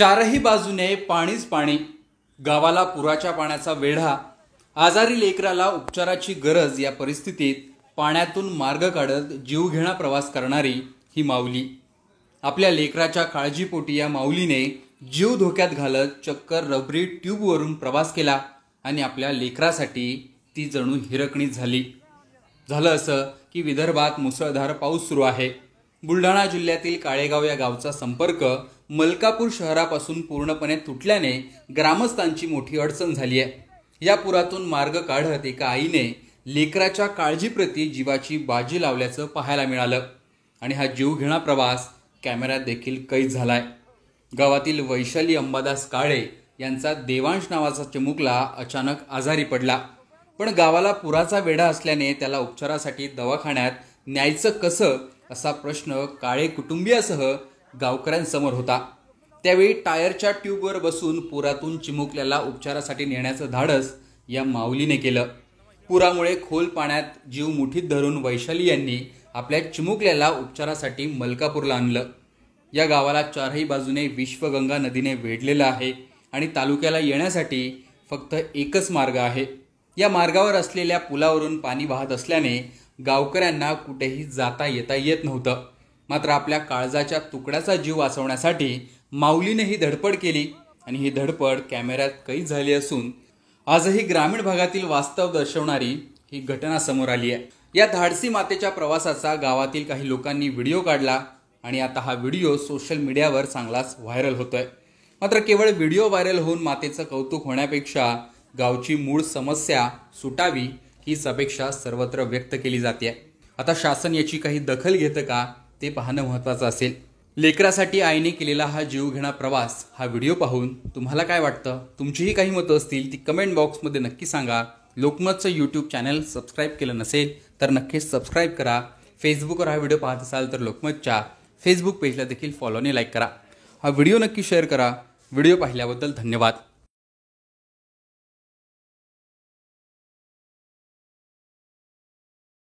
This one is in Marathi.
चारही बाजूने पाणीच पाणी गावाला पुराच्या पाण्याचा वेढा आजारी लेकराला उपचाराची गरज या परिस्थितीत पाण्यातून मार्ग काढत जीवघेणा प्रवास करणारी ही माऊली आपल्या लेकराच्या काळजीपोटी या माऊलीने जीव धोक्यात घालत चक्कर रबरी ट्यूबवरून प्रवास केला आणि आपल्या लेकरासाठी ती जणू हिरकणी झाली झालं असं की विदर्भात मुसळधार पाऊस सुरू आहे बुलढाणा जिल्ह्यातील काळेगाव या गावचा संपर्क मलकापूर शहरापासून पूर्णपणे तुटल्याने ग्रामस्थांची मोठी अडचण झाली आहे या पुरातून मार्ग काढत एका आईने लेकराच्या काळजीप्रती जीवाची बाजी लावल्याचं पाहायला मिळालं आणि हा जीवघेणा प्रवास कॅमेऱ्यात देखील कैद झालाय गावातील वैशाली अंबादास काळे यांचा देवांश नावाचा चिमुकला अचानक आजारी पडला पण गावाला पुराचा वेढा असल्याने त्याला उपचारासाठी दवाखान्यात न्यायचं कसं असा प्रश्न काळे कुटुंबियासह गावकऱ्यांसमोर होता त्यावेळी टायरच्या ट्यूबवर बसून पुरातून चिमुकल्याला उपचारासाठी नेण्याचं धाडस या माऊलीने केलं पुरामुळे खोल पाण्यात जीव मुठीत धरून वैशाली यांनी आपल्या चिमुकल्याला उपचारासाठी मलकापूरला आणलं या गावाला चारही बाजूने विश्वगंगा नदीने वेढलेलं आहे आणि तालुक्याला येण्यासाठी फक्त एकच मार्ग आहे या मार्गावर असलेल्या पुलावरून पाणी वाहत असल्याने गावकऱ्यांना कुठेही जाता येता येत नव्हतं मात्र आपल्या काळजाच्या तुकड्याचा जीव वाचवण्यासाठी माऊलीने ही धडपड केली आणि ही धडपड कॅमेऱ्यात कैद झाली असून आजही ग्रामीण भागातील वास्तव दर्शवणारी ही घटना समोर आली आहे या धाडसी मातेच्या प्रवासाचा गावातील काही लोकांनी व्हिडिओ काढला आणि आता हा व्हिडिओ सोशल मीडियावर चांगलाच व्हायरल होतोय मात्र केवळ व्हिडिओ व्हायरल होऊन मातेचं कौतुक होण्यापेक्षा गावची मूळ समस्या सुटावी हीच अपेक्षा सर्वत्र व्यक्त केली जाते आता शासन याची काही दखल घेतं का ते पाहणं महत्त्वाचं असेल लेकरासाठी आईने केलेला हा जीवघेणा प्रवास हा व्हिडिओ पाहून तुम्हाला काय वाटतं तुमचीही काही मतं असतील ती कमेंट बॉक्समध्ये नक्की सांगा लोकमतचं यूट्यूब चॅनल सबस्क्राईब केलं नसेल तर नक्कीच सबस्क्राईब करा फेसबुकवर हा व्हिडिओ पाहत असाल तर लोकमतच्या फेसबुक पेजला देखील फॉलोने लाईक करा हा व्हिडिओ नक्की शेअर करा व्हिडिओ पाहिल्याबद्दल धन्यवाद